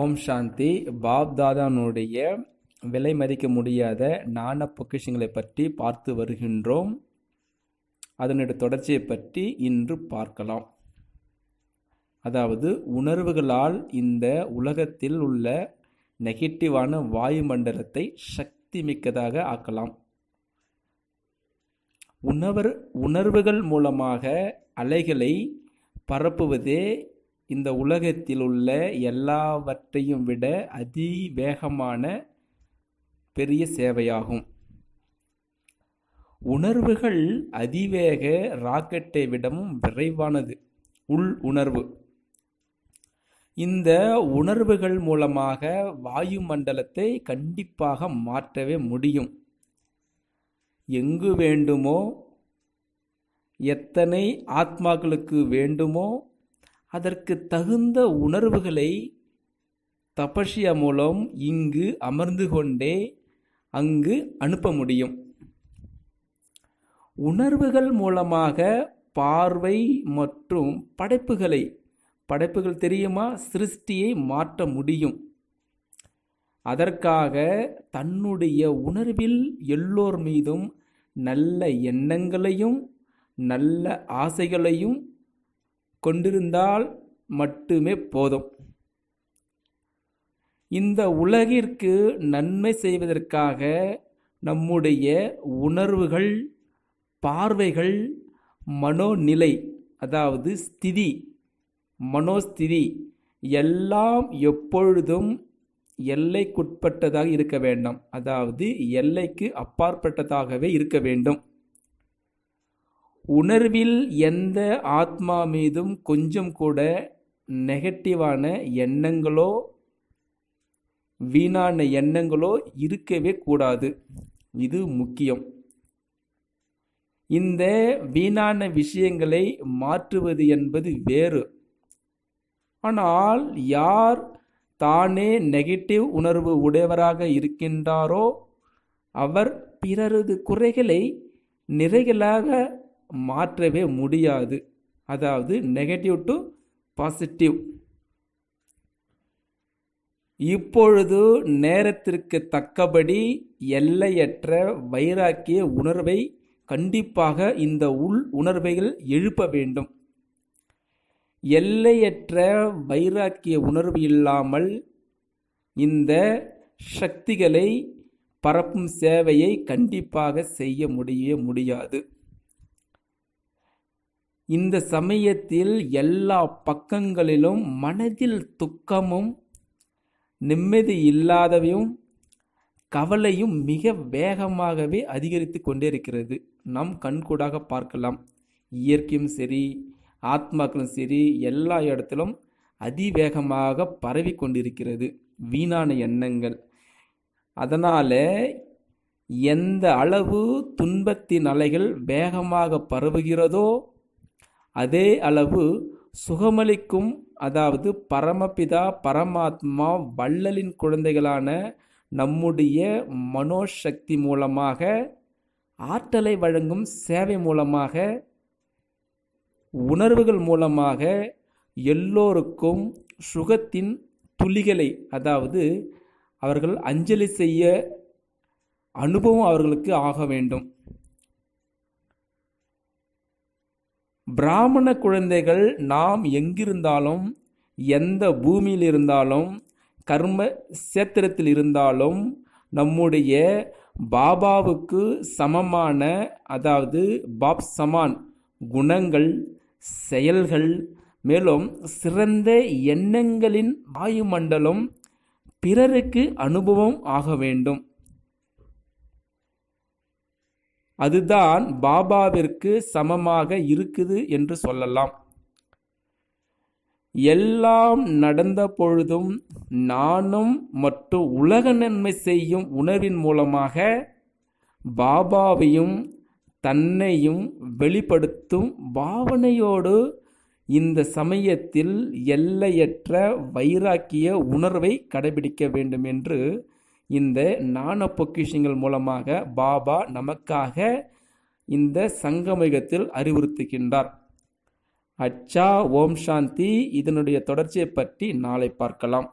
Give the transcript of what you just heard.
ஓம் சாந்தி பாப்தாதானுடைய விலை மதிக்க முடியாத நாண பொக்கிஷங்களை பற்றி பார்த்து வருகின்றோம் அதனுடைய தொடர்ச்சியை பற்றி இன்று பார்க்கலாம் அதாவது உணர்வுகளால் இந்த உலகத்தில் உள்ள நெகட்டிவான வாயுமண்டலத்தை சக்தி மிக்கதாக ஆக்கலாம் உணவர் உணர்வுகள் மூலமாக அலைகளை பரப்புவதே இந்த உலகத்தில் உள்ள எல்லாவற்றையும் விட அதிவேகமான பெரிய சேவையாகும் உணர்வுகள் அதிவேக ராக்கெட்டை விடவும் விரைவானது உள் உணர்வு இந்த உணர்வுகள் மூலமாக வாயுமண்டலத்தை கண்டிப்பாக மாற்றவே முடியும் எங்கு வேண்டுமோ எத்தனை ஆத்மாக்களுக்கு வேண்டுமோ அதற்கு தகுந்த உணர்வுகளை தபஷியா மூலம் இங்கு அமர்ந்து கொண்டே அங்கு அனுப்ப முடியும் உணர்வுகள் மூலமாக பார்வை மற்றும் படைப்புகளை படைப்புகள் தெரியுமா சிருஷ்டியை மாற்ற முடியும் அதற்காக தன்னுடைய உணர்வில் எல்லோர் மீதும் நல்ல எண்ணங்களையும் நல்ல ஆசைகளையும் கொண்டிருந்தால் மட்டுமே போதும் இந்த உலகிற்கு நன்மை செய்வதற்காக நம்முடைய உணர்வுகள் பார்வைகள் மனோநிலை அதாவது ஸ்திதி மனோஸ்திதி எல்லாம் எப்பொழுதும் எல்லைக்குட்பட்டதாக இருக்க வேண்டும் அதாவது எல்லைக்கு அப்பாற்பட்டதாகவே இருக்க வேண்டும் உணர்வில் எந்த ஆத்மா மீதும் கொஞ்சம் கூட நெகட்டிவான எண்ணங்களோ வீணான எண்ணங்களோ இருக்கவே கூடாது இது முக்கியம் இந்த வீணான விஷயங்களை மாற்றுவது என்பது வேறு ஆனால் யார் தானே நெகட்டிவ் உணர்வு உடையவராக இருக்கின்றாரோ அவர் பிறரது குறைகளை நிறைகளாக மாற்றவே முடியாது அதாவது நெகட்டிவ் டு பாசிட்டிவ் இப்பொழுது நேரத்திற்கு தக்கபடி எல்லையற்ற வைராக்கிய உணர்வை கண்டிப்பாக இந்த உள் உணர்வைகள் எழுப்ப வேண்டும் எல்லையற்ற வைராக்கிய உணர்வு இல்லாமல் இந்த சக்திகளை பரப்பும் சேவையை கண்டிப்பாக செய்ய முடிய முடியாது இந்த சமயத்தில் எல்லா பக்கங்களிலும் மனதில் துக்கமும் நிம்மதி இல்லாதவையும் கவலையும் மிக வேகமாகவே அதிகரித்து கொண்டே இருக்கிறது நாம் கண்கூடாக பார்க்கலாம் இயற்கையும் சரி ஆத்மாக்களும் சரி எல்லா இடத்திலும் அதிவேகமாக பரவி கொண்டிருக்கிறது வீணான எண்ணங்கள் அதனால் எந்த அளவு துன்பத்தின் அலைகள் வேகமாக பரவுகிறதோ அதே அளவு சுகமளிக்கும் அதாவது பரமபிதா பரமாத்மா வள்ளலின் குழந்தைகளான நம்முடைய மனோசக்தி மூலமாக ஆற்றலை வழங்கும் சேவை மூலமாக உணர்வுகள் மூலமாக எல்லோருக்கும் சுகத்தின் துளிகளை அதாவது அவர்கள் அஞ்சலி செய்ய அனுபவம் அவர்களுக்கு ஆக வேண்டும் பிராமண குழந்தைகள் நாம் எங்கிருந்தாலும் எந்த பூமியில் இருந்தாலும் கர்ம சேத்திரத்தில் இருந்தாலும் நம்முடைய பாபாவுக்கு சமமான அதாவது பாப் சமான் குணங்கள் செயல்கள் மேலும் சிறந்த எண்ணங்களின் வாயுமண்டலம் பிறருக்கு அனுபவம் ஆக வேண்டும் அதுதான் பாபாவிற்கு சமமாக இருக்குது என்று சொல்லலாம் எல்லாம் நடந்த பொழுதும் நானும் மற்றும் உலக நன்மை செய்யும் உணர்வின் மூலமாக பாபாவையும் தன்னையும் வெளிப்படுத்தும் பாவனையோடு இந்த சமயத்தில் எல்லையற்ற வைராக்கிய உணர்வை கடைபிடிக்க வேண்டும் என்று இந்த நாண பொக்கிஷங்கள் மூலமாக பாபா நமக்காக இந்த சங்கமிகத்தில் அறிவுறுத்துகின்றார் அச்சா ஓம் சாந்தி இதனுடைய தொடர்ச்சியை பற்றி நாளை பார்க்கலாம்